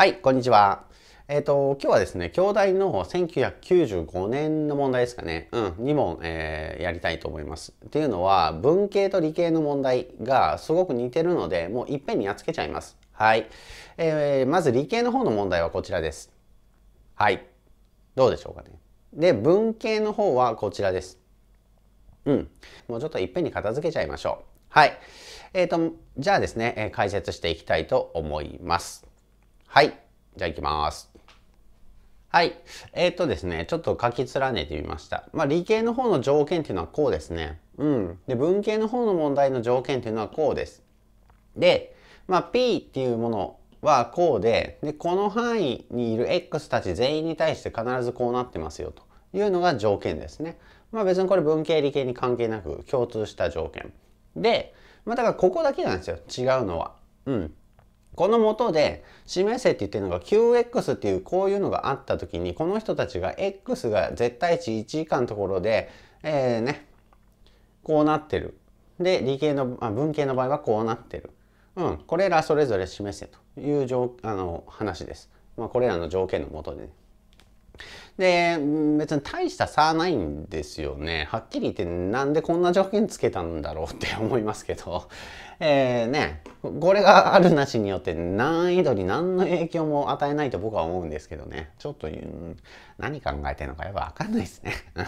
はい、こんにちは。えっ、ー、と、今日はですね、京大の1995年の問題ですかね、うん、2問、えー、やりたいと思います。っていうのは、文系と理系の問題がすごく似てるので、もういっぺんにやっつけちゃいます。はい。えー、まず理系の方の問題はこちらです。はい。どうでしょうかね。で、文系の方はこちらです。うん。もうちょっといっぺんに片付けちゃいましょう。はい。えっ、ー、と、じゃあですね、解説していきたいと思います。はい。じゃあ行きます。はい。えっ、ー、とですね、ちょっと書き連ねてみました。まあ、理系の方の条件っていうのはこうですね。うん。で、文系の方の問題の条件っていうのはこうです。で、まあ、P っていうものはこうで、で、この範囲にいる X たち全員に対して必ずこうなってますよというのが条件ですね。まあ、別にこれ文系理系に関係なく共通した条件。で、まあ、だからここだけなんですよ。違うのは。うん。この元で示せって言ってるのが QX っていうこういうのがあった時にこの人たちが X が絶対値1以下のところで、えー、ねこうなってる。で理系のあ文系の場合はこうなってる。うん、これらそれぞれ示せというあの話です。まあ、これらの条件のもとでね。で、別に大した差ないんですよね。はっきり言ってなんでこんな条件つけたんだろうって思いますけど、えね、これがあるなしによって難易度に何の影響も与えないと僕は思うんですけどね。ちょっと、何考えてるのかよくわかんないですね。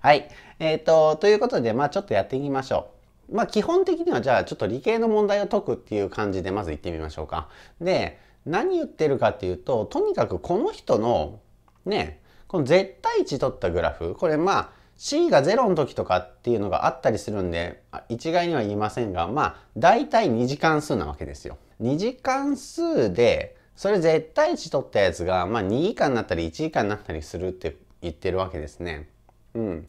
はい。えっ、ー、と、ということで、まあちょっとやっていきましょう。まあ基本的にはじゃあちょっと理系の問題を解くっていう感じでまず行ってみましょうか。で、何言ってるかっていうと、とにかくこの人のね、この絶対値取ったグラフ、これまあ C が0の時とかっていうのがあったりするんで、一概には言いませんが、まあ大体2次関数なわけですよ。2次関数で、それ絶対値取ったやつが、まあ2以下になったり1以下になったりするって言ってるわけですね。うん。っ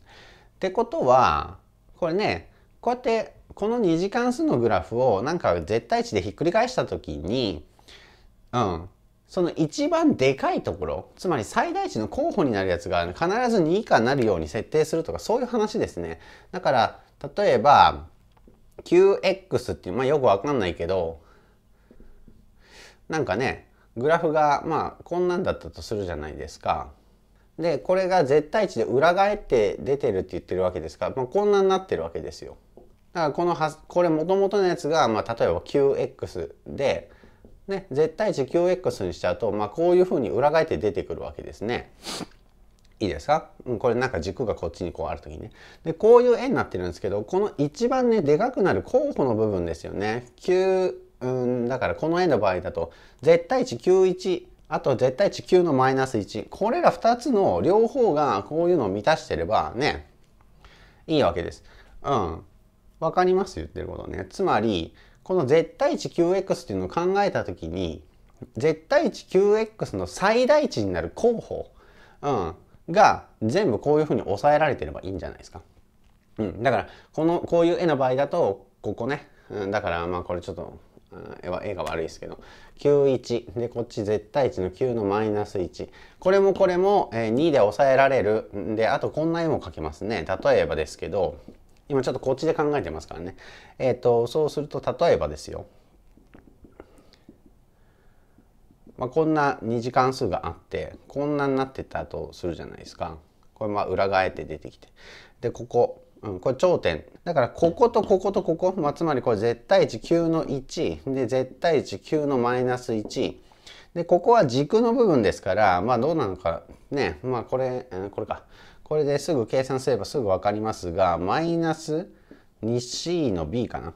てことは、これね、こうやってこの2次関数のグラフをなんか絶対値でひっくり返した時に、うん、その一番でかいところ、つまり最大値の候補になるやつが必ず2以下になるように設定するとかそういう話ですね。だから、例えば、QX っていう、まあよくわかんないけど、なんかね、グラフが、まあこんなんだったとするじゃないですか。で、これが絶対値で裏返って出てるって言ってるわけですから、まあこんなになってるわけですよ。だからこのは、これ元々のやつが、まあ例えば QX で、ね、絶対値 QX にしちゃうと、まあ、こういうふうに裏返って出てくるわけですね。いいですかこれなんか軸がこっちにこうある時にね。で、こういう絵になってるんですけど、この一番ね、でかくなる候補の部分ですよね。9、うん、だからこの絵の場合だと、絶対値91、あと絶対値9のマイナス1。これら2つの両方がこういうのを満たしてればね、いいわけです。うん。わかります言ってることね。つまり、この絶対値 QX っていうのを考えた時に絶対値 QX の最大値になる候補、うん、が全部こういうふうに抑えられてればいいんじゃないですか。うん、だからこのこういう絵の場合だとここね、うん、だからまあこれちょっと絵は絵が悪いですけど91でこっち絶対値の9のマイナス1これもこれも2で抑えられるであとこんな絵も描けますね例えばですけど今ちょっとこっちで考えてますからね。えっ、ー、と、そうすると、例えばですよ。まあ、こんな2次関数があってこんなになってたとするじゃないですかこれまあ裏返って出てきてでここ、うん、これ頂点だからこことこことここ、まあ、つまりこれ絶対値9の1で絶対値9のマイナス1でここは軸の部分ですからまあどうなのかねまあこれ、これかこれですぐ計算すればすぐ分かりますが、マイナス 2c の b かな。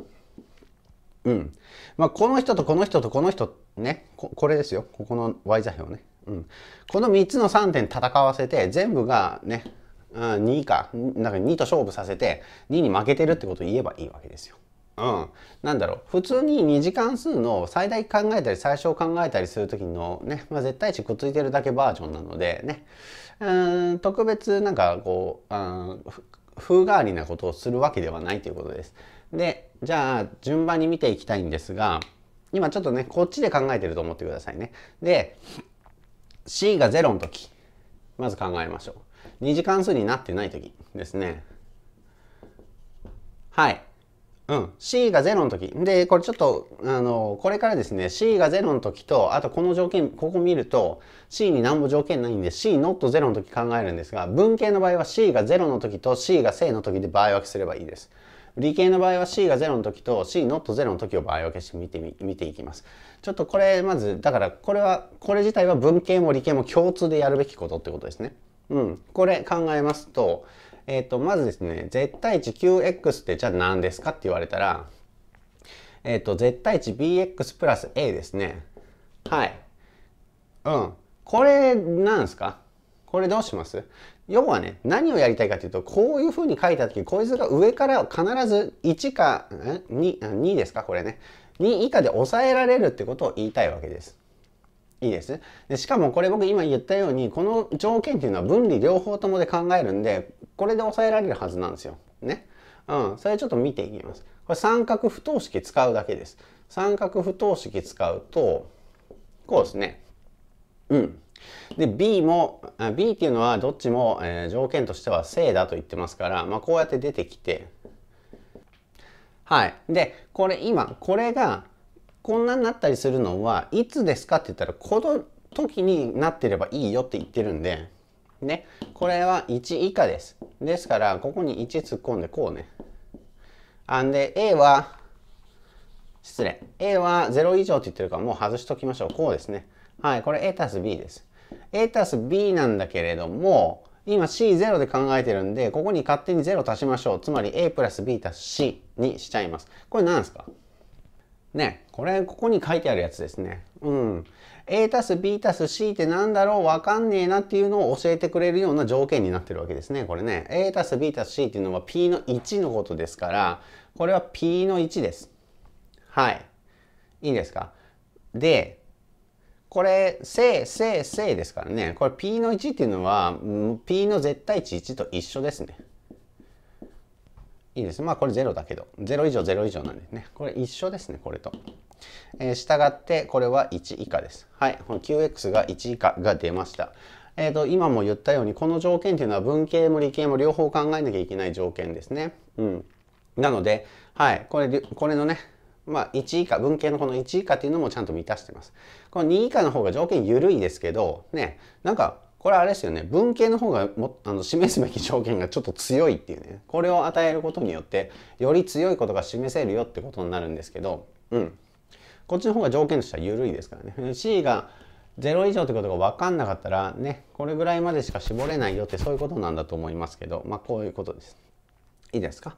うん。まあ、この人とこの人とこの人、ね、ここれですよ。ここの y 座標ね。うん。この3つの3点戦わせて、全部がね、うん、2か、なんか2と勝負させて、2に負けてるってことを言えばいいわけですよ。うん、なんだろう普通に2次関数の最大考えたり最小考えたりする時のね、まあ、絶対値くっついてるだけバージョンなのでねうん特別なんかこう、風変わりなことをするわけではないということです。でじゃあ順番に見ていきたいんですが今ちょっとねこっちで考えてると思ってくださいね。で C が0の時まず考えましょう。二次関数になってない時ですね。はい。うん、C が0の時でこれちょっとあのこれからですね C が0の時とあとこの条件ここ見ると C に何も条件ないんで C ノット0の時考えるんですが文系の場合は C が0の時と C が正の時で場合分けすればいいです。理系の場合は C が0の時と C ノット0の時を場合分けして見てみ見ていきます。ちょっとこれまずだからこれはこれ自体は文系も理系も共通でやるべきことってことですね。うん、これ考えますとえっ、ー、と、まずですね、絶対値 9x ってじゃあ何ですかって言われたら、えっ、ー、と、絶対値 bx プラス a ですね。はい。うん。これ、なんですかこれどうします要はね、何をやりたいかというと、こういうふうに書いた時、こいつが上から必ず1か、2, 2ですかこれね。2以下で抑えられるってことを言いたいわけです。いいですでしかもこれ僕今言ったようにこの条件っていうのは分離両方ともで考えるんでこれで抑えられるはずなんですよ。ね。うん。それちょっと見ていきます。これ三角不等式使うだけです。三角不等式使うとこうですね。うん。で B も B っていうのはどっちも、えー、条件としては正だと言ってますから、まあ、こうやって出てきてはいでこれ今これがこんなになったりするのはいつですかって言ったらこの時になってればいいよって言ってるんでねこれは1以下ですですからここに1突っ込んでこうねあんで A は失礼 A は0以上って言ってるからもう外しときましょうこうですねはいこれ A たす B です A たす B なんだけれども今 C0 で考えてるんでここに勝手に0足しましょうつまり A プラス B たす C にしちゃいますこれ何ですかね、これ、ここに書いてあるやつですね。うん。A たす B たす C って何だろうわかんねえなっていうのを教えてくれるような条件になってるわけですね。これね。A たす B たす C っていうのは P の1のことですから、これは P の1です。はい。いいですかで、これ、正、正、正ですからね。これ P の1っていうのは、P の絶対値1と一緒ですね。いいですね。まあこれ0だけど、0以上0以上なんですね。これ一緒ですね、これと。えー、従って、これは1以下です。はい、この QX が1以下が出ました。えっ、ー、と、今も言ったように、この条件っていうのは文系も理系も両方考えなきゃいけない条件ですね。うん。なので、はい、これ、これのね、まあ、1以下、文系のこの1以下っていうのもちゃんと満たしてます。この2以下の方が条件緩いですけど、ね、なんか、これあれですよね文系の方がもあの示すべき条件がちょっと強いっていうねこれを与えることによってより強いことが示せるよってことになるんですけど、うん、こっちの方が条件としては緩いですからね C が0以上ってことが分かんなかったらねこれぐらいまでしか絞れないよってそういうことなんだと思いますけどまあこういうことです。いいですか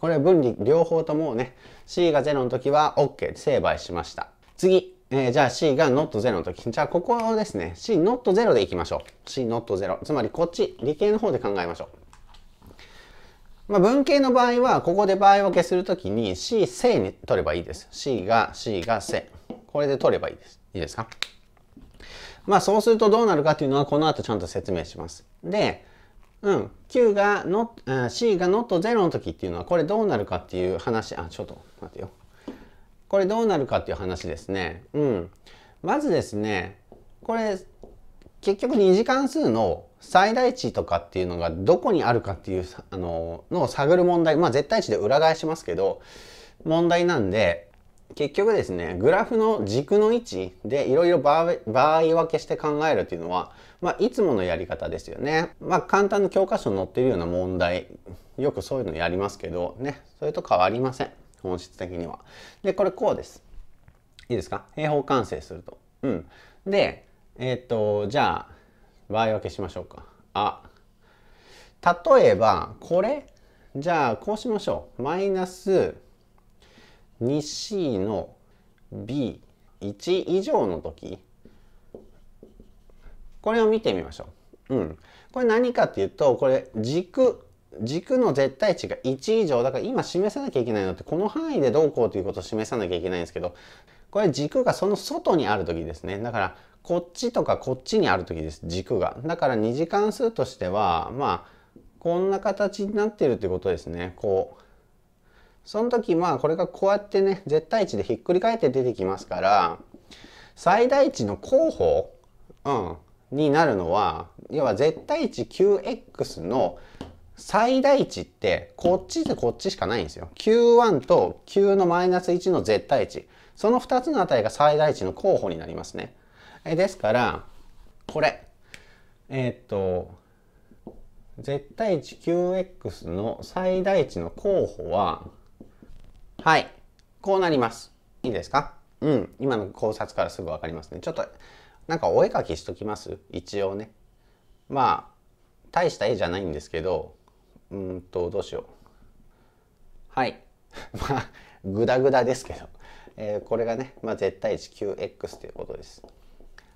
これ分離両方ともね C が0の時は OK 成敗しました。次えー、じゃあ C が not0 の時。じゃあここですね。C not0 でいきましょう。C not0。つまりこっち、理系の方で考えましょう。まあ、文系の場合は、ここで場合分けするときに C 正に取ればいいです。C が C が正。これで取ればいいです。いいですかまあそうするとどうなるかというのはこの後ちゃんと説明します。で、うん、Q が not、C が not0 の時っていうのはこれどうなるかっていう話、あ、ちょっと待ってよ。これどうなるかっていう話ですね。うん。まずですね、これ結局2次関数の最大値とかっていうのがどこにあるかっていうあののを探る問題、まあ絶対値で裏返しますけど、問題なんで、結局ですね、グラフの軸の位置でいろいろ場合分けして考えるっていうのは、まあ、いつものやり方ですよね。まあ、簡単な教科書に載ってるような問題、よくそういうのやりますけど、ね、それと変わりません。本質的には。で、これこうです。いいですか平方完成すると。うん。で、えっ、と、じゃあ、場合分けしましょうか。あ、例えば、これ、じゃあ、こうしましょう。マイナス 2c の b1 以上の時、これを見てみましょう。うん。これ何かっていうと、これ軸軸の絶対値が1以上だから今示さなきゃいけないのってこの範囲でどうこうということを示さなきゃいけないんですけどこれ軸がその外にある時ですねだからこっちとかこっちにある時です軸がだから2次関数としてはまあこんな形になってるってことですねこうその時まあこれがこうやってね絶対値でひっくり返って出てきますから最大値の候補、うん、になるのは要は絶対値 9x の最大値ってこっちでこっちしかないんですよ。Q1 と Q のマイナス1の絶対値。その2つの値が最大値の候補になりますね。えですから、これ。えー、っと、絶対値 QX の最大値の候補は、はい、こうなります。いいですかうん、今の考察からすぐわかりますね。ちょっと、なんかお絵かきしときます一応ね。まあ、大した絵じゃないんですけど、うんとどうしようはい まあグダグダですけど、えー、これがね、まあ、絶対値 9x ということです。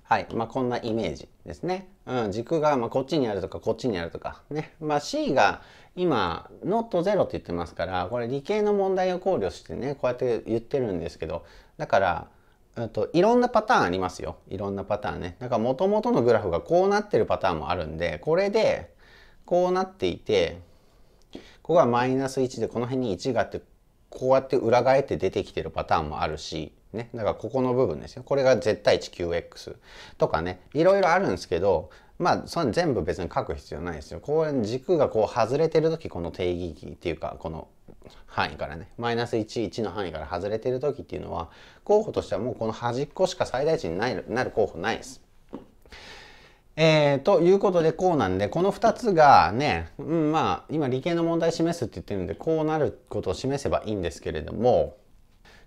はい。まあ、こんなイメージですね。うん、軸が、まこっちにあるとか、こっちにあるとか、ね。まあ、C が今、ットゼ0って言ってますから、これ理系の問題を考慮してね、こうやって言ってるんですけど、だから、うんと、いろんなパターンありますよ。いろんなパターンね。だから、もともとのグラフがこうなってるパターンもあるんで、これで、こうなっていて、ここがマイナス1でこの辺に1があってこうやって裏返って出てきてるパターンもあるし、ね、だからここの部分ですよこれが絶対値 9x とかねいろいろあるんですけどまあその全部別に書く必要ないですよ。こう軸がこう外れてる時この定義域っていうかこの範囲からねマイナス11の範囲から外れてる時っていうのは候補としてはもうこの端っこしか最大値になる候補ないです。えー、ということでこうなんでこの2つがね、うん、まあ今理系の問題示すって言ってるんでこうなることを示せばいいんですけれども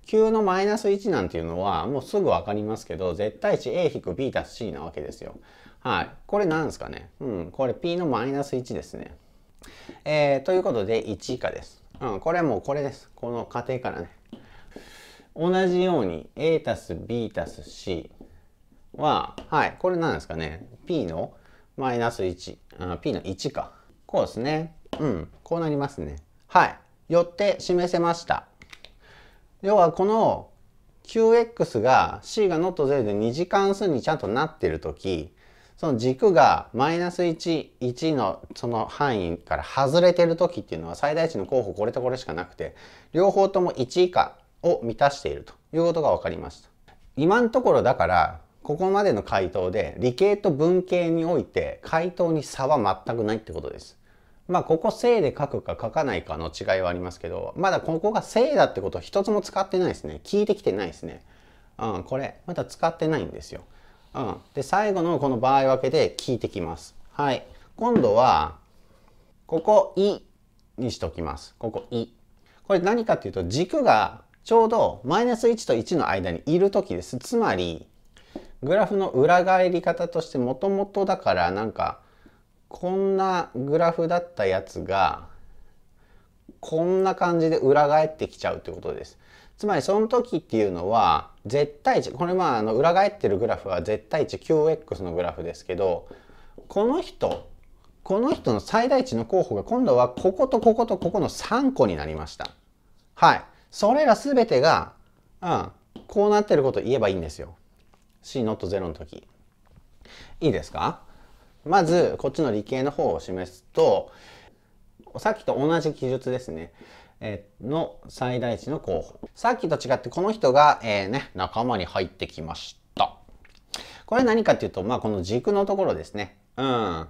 q のマイナス1なんていうのはもうすぐ分かりますけど絶対値 a-b たす c なわけですよ。はい。これなんですかねうん。これ p のマイナス1ですね。えー、ということで1以下です。うん。これはもうこれです。この過程からね。同じように a たす b たす c は、はい、これなんですかね。p のマイナス1、あ p の1か。こうですね。うん、こうなりますね。はい。よって示せました。要はこの qx が c が not 0で2次関数にちゃんとなってる時その軸がマイナス1、1のその範囲から外れてる時っていうのは最大値の候補これとこれしかなくて、両方とも1以下を満たしているということが分かりました。今のところだから、ここまでの回答で理系と文系において回答に差は全くないってことです。まあここ正で書くか書かないかの違いはありますけどまだここが正だってことを一つも使ってないですね聞いてきてないですね。うん、これまだ使ってないんですよ。うん、で最後のこの場合分けで聞いてきます。はい。今度はここ「い」にしときます。ここ「い」。これ何かっていうと軸がちょうどマイナス1と1の間にいる時です。つまりグラフの裏返り方としてもともとだからなんかこんなグラフだったやつがこんな感じで裏返ってきちゃうということです。つまりその時っていうのは絶対値これまああの裏返ってるグラフは絶対値 q x のグラフですけどこの人この人の最大値の候補が今度はこことこことここの3個になりました。はい。それら全てが、うん、こうなってることを言えばいいんですよ。C.0 の時。いいですかまず、こっちの理系の方を示すと、さっきと同じ記述ですね。えの最大値の候補。さっきと違ってこの人が、えー、ね、仲間に入ってきました。これ何かっていうと、まあ、この軸のところですね。うん。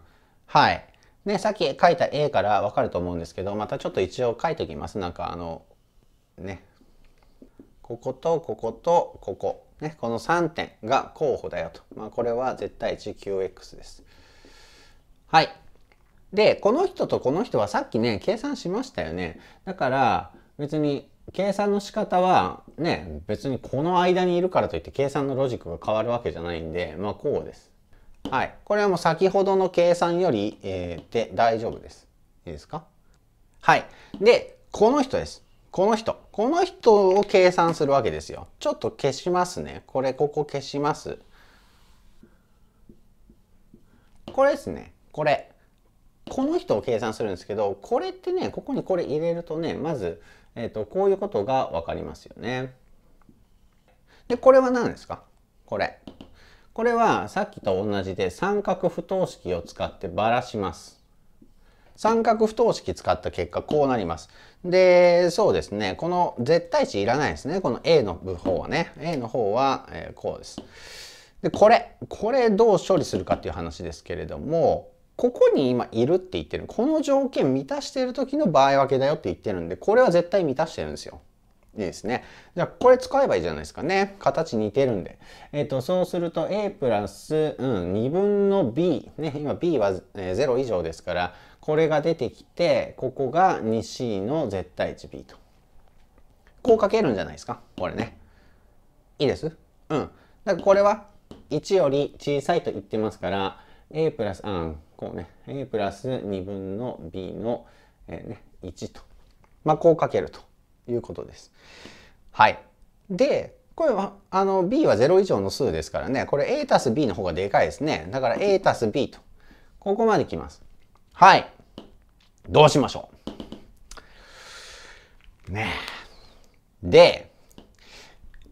はい。ね、さっき書いた A からわかると思うんですけど、またちょっと一応書いときます。なんかあの、ね。ここと、ここと、ここ。ね、この3点が候補だよと。まあ、これは絶対値 QX です。はい。で、この人とこの人はさっきね、計算しましたよね。だから、別に計算の仕方はね、別にこの間にいるからといって計算のロジックが変わるわけじゃないんで、まあ、こうです。はい。これはもう先ほどの計算より、えー、で大丈夫です。いいですかはい。で、この人です。この人。この人を計算するわけですよ。ちょっと消しますね。これ、ここ消します。これですね。これ。この人を計算するんですけど、これってね、ここにこれ入れるとね、まず、えっ、ー、と、こういうことがわかりますよね。で、これは何ですかこれ。これはさっきと同じで三角不等式を使ってばらします。三角不等式使った結果こうなります。で、そうですね。この絶対値いらないですね。この A の方はね。A の方は、えこうです。で、これ。これどう処理するかっていう話ですけれども、ここに今いるって言ってる。この条件満たしてる時の場合分けだよって言ってるんで、これは絶対満たしてるんですよ。いいですね。じゃあ、これ使えばいいじゃないですかね。形似てるんで。えっ、ー、と、そうすると A プラス、うん、2分の B。ね、今 B は0以上ですから、これが出てきてここが 2C の絶対値 B とこう書けるんじゃないですかこれねいいですうんだからこれは1より小さいと言ってますから A プラスあこうね A プラス2分の B の、えーね、1とまあこう書けるということですはいでこれはあの B は0以上の数ですからねこれ A たす B の方がでかいですねだから A たす B とここまで来ますはいどうしましょうねえ。で、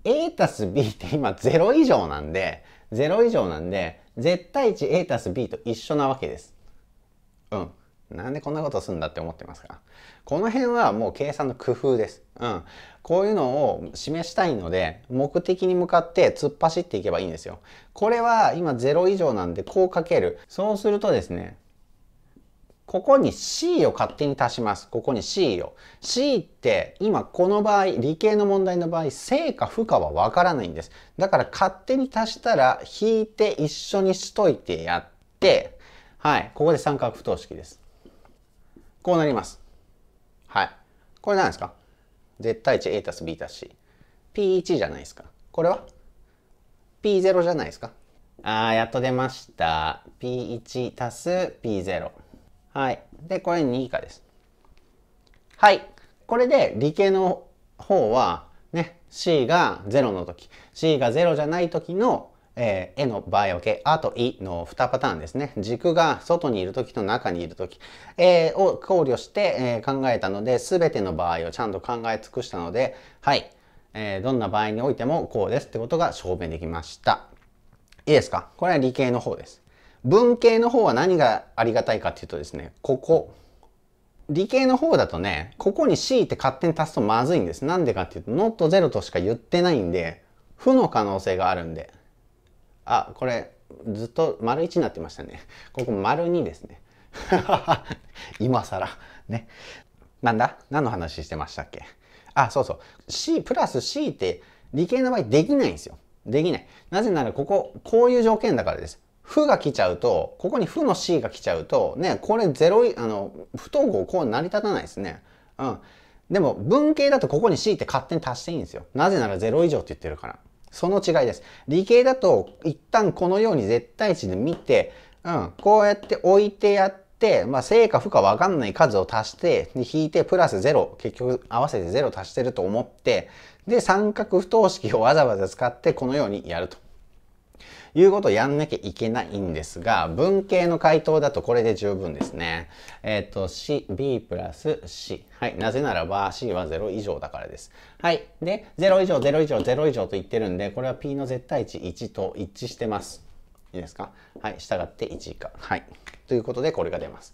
A たす B って今0以上なんで、0以上なんで、絶対値 A たす B と一緒なわけです。うん。なんでこんなことすんだって思ってますかこの辺はもう計算の工夫です。うん。こういうのを示したいので、目的に向かって突っ走っていけばいいんですよ。これは今0以上なんでこうかける。そうするとですね、ここに C を勝手に足します。ここに C を。C って今この場合、理系の問題の場合、正か負かはわからないんです。だから勝手に足したら引いて一緒にしといてやって、はい、ここで三角不等式です。こうなります。はい。これ何ですか絶対値 A たす B たす C。P1 じゃないですか。これは ?P0 じゃないですか。あー、やっと出ました。P1 たす P0。はい。で、これ2以下です。はい。これで理系の方は、ね、C が0の時、C が0じゃない時の、えー、絵の場合は、け、あといの2パターンですね。軸が外にいる時と中にいる時、えを考慮して、えー、考えたので、全ての場合をちゃんと考え尽くしたので、はい。えー、どんな場合においてもこうですってことが証明できました。いいですかこれは理系の方です。文系の方は何がありがたいかっていうとですね、ここ。理系の方だとね、ここに C って勝手に足すとまずいんです。なんでかっていうと、not 0としか言ってないんで、負の可能性があるんで。あ、これ、ずっと丸1になってましたね。ここ丸2ですね。今更。ね。なんだ何の話してましたっけあ、そうそう。C プラス C って理系の場合できないんですよ。できない。なぜならここ、こういう条件だからです。負が来ちゃうと、ここに負の C が来ちゃうと、ね、これゼロ、あの、不等号こう成り立たないですね。うん。でも文系だとここに C って勝手に足していいんですよ。なぜなら0以上って言ってるから。その違いです。理系だと一旦このように絶対値で見て、うん、こうやって置いてやって、まあ、正か負か分かんない数を足して、引いて、プラス0、結局合わせて0足してると思って、で、三角不等式をわざわざ使ってこのようにやると。いうことをやんなきゃいけないんですが、文系の回答だとこれで十分ですね。えっ、ー、と、C、B プラス C。はい。なぜならば C は0以上だからです。はい。で、0以上、0以上、0以上と言ってるんで、これは P の絶対値1と一致してます。いいですかはい。従って1以下。はい。ということで、これが出ます。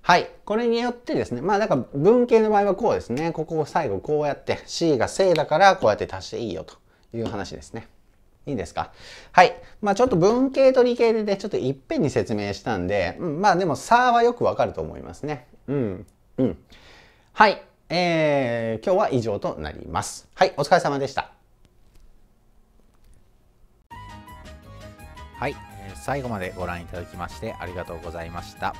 はい。これによってですね、まあだから文系の場合はこうですね、ここを最後こうやって C が正だからこうやって足していいよという話ですね。いいですかはい。まあちょっと文系と理系でね、ちょっといっぺんに説明したんで、うん、まあでも差はよくわかると思いますね。うん。うん。はい。えー、今日は以上となります。はい。お疲れ様でした。はい。最後までご覧いただきましてありがとうございました。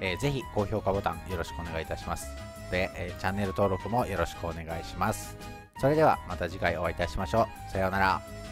えー、ぜひ高評価ボタンよろしくお願いいたします。で、えー、チャンネル登録もよろしくお願いします。それではまた次回お会いいたしましょう。さようなら。